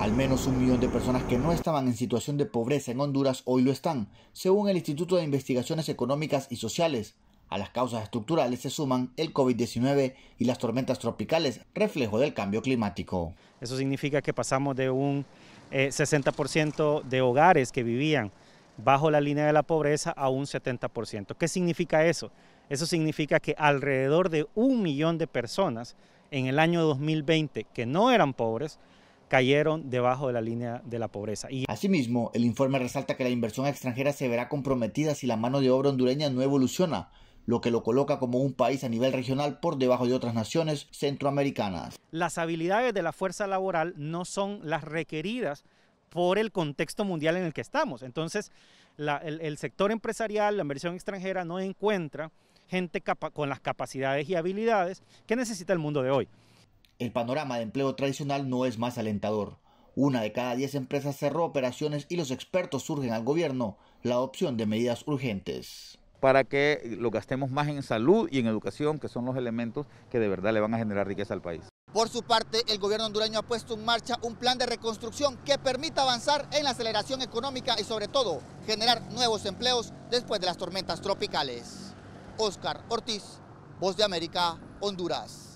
Al menos un millón de personas que no estaban en situación de pobreza en Honduras hoy lo están, según el Instituto de Investigaciones Económicas y Sociales. A las causas estructurales se suman el COVID-19 y las tormentas tropicales, reflejo del cambio climático. Eso significa que pasamos de un 60% eh, de hogares que vivían bajo la línea de la pobreza a un 70%. ¿Qué significa eso? Eso significa que alrededor de un millón de personas en el año 2020 que no eran pobres, cayeron debajo de la línea de la pobreza. Y... Asimismo, el informe resalta que la inversión extranjera se verá comprometida si la mano de obra hondureña no evoluciona, lo que lo coloca como un país a nivel regional por debajo de otras naciones centroamericanas. Las habilidades de la fuerza laboral no son las requeridas por el contexto mundial en el que estamos. Entonces, el, sector empresarial, la inversión extranjera no encuentra gente con las capacidades y habilidades que necesita el mundo de hoy el panorama de empleo tradicional no es más alentador. Una de cada diez empresas cerró operaciones y los expertos surgen al gobierno la opción de medidas urgentes. Para que lo gastemos más en salud y en educación, que son los elementos que de verdad le van a generar riqueza al país. Por su parte, el gobierno hondureño ha puesto en marcha un plan de reconstrucción que permita avanzar en la aceleración económica y sobre todo generar nuevos empleos después de las tormentas tropicales. Oscar Ortiz, Voz de América, Honduras.